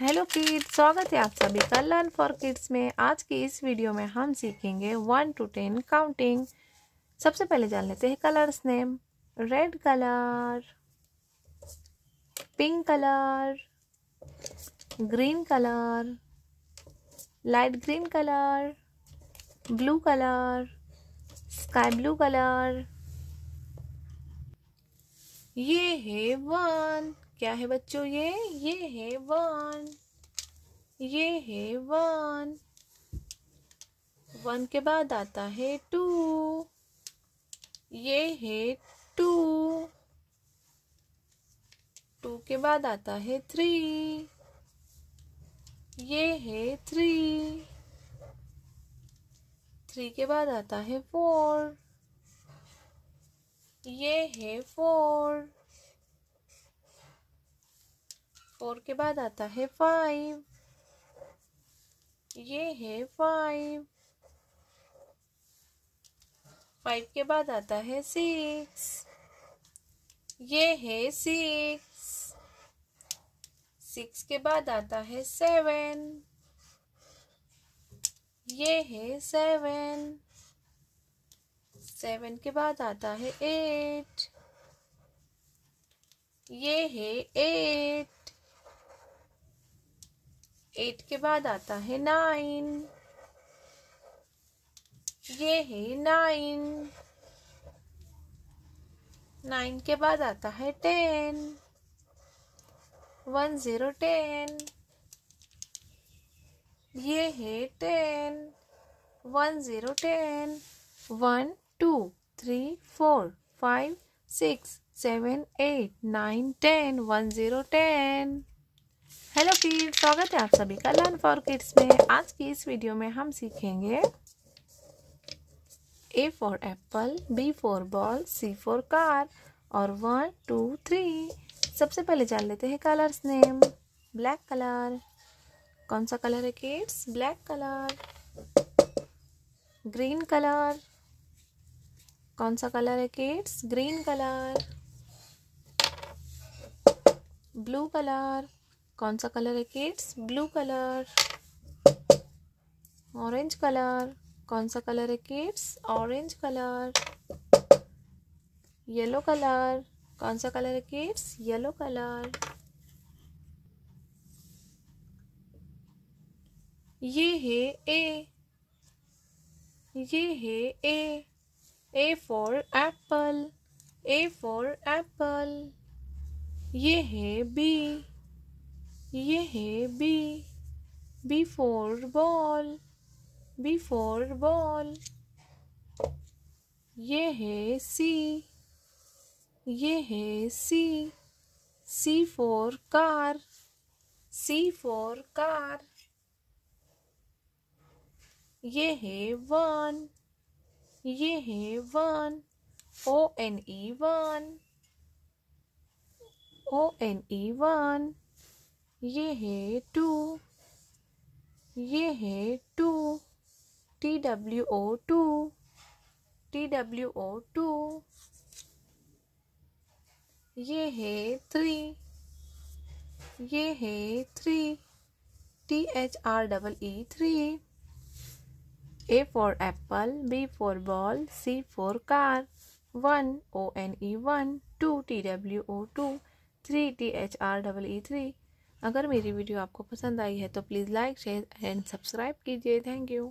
hello kids स्वागत है आप सभी का लर्न फॉर किड्स में आज की इस वीडियो में हम सीखेंगे वन टू टेन काउंटिंग सबसे पहले जान लेते हैं colours name red colour pink colour green colour light green colour blue colour sky blue colour ये है वन क्या है बच्चों ये ये है वन ये है वन वन के बाद आता है टू ये है टू टू के बाद आता है थ्री ये है थ्री थ्री के बाद आता है फोर ये है फोर फोर के बाद आता है फाइव ये है फाइव फाइव के बाद आता है सिक्स ये है सिक्स सिक्स के बाद आता है सेवन ये है सेवन सेवन के बाद आता है एट ये है एट एट के बाद आता है नाइन ये है नाइन नाइन के बाद आता है टेन वन ज़ीरो टेन ये है ten one zero ten one two three four five six seven eight nine ten one zero ten hello फिर स्वागत है आप सभी का लर्न फॉर किड्स में आज की इस वीडियो में हम सीखेंगे A for apple B for ball C for car और वन टू थ्री सबसे पहले जान लेते हैं कलर्स नेम ब्लैक कलर कौन सा कलर है kids black colour green colour कौन सा कलर है kids green colour blue colour कौन सा कलर है kids blue colour orange colour कौन सा कलर है kids orange colour yellow colour कौन सा कलर है किड्स येलो कलर ये है ए ये है A A for apple A for apple ये है बी ये है B B for ball B for ball ये है सी ये है C C for car C for car ये है वन ये है one O N E one O N E one ये है टू ये है two T W O two T W O two ये है थ्री ये है three T H R double E three A for apple B for ball C for car one O N E one two T W O two three T H R double E three अगर मेरी video आपको पसंद आई है तो please like share and subscribe कीजिए thank you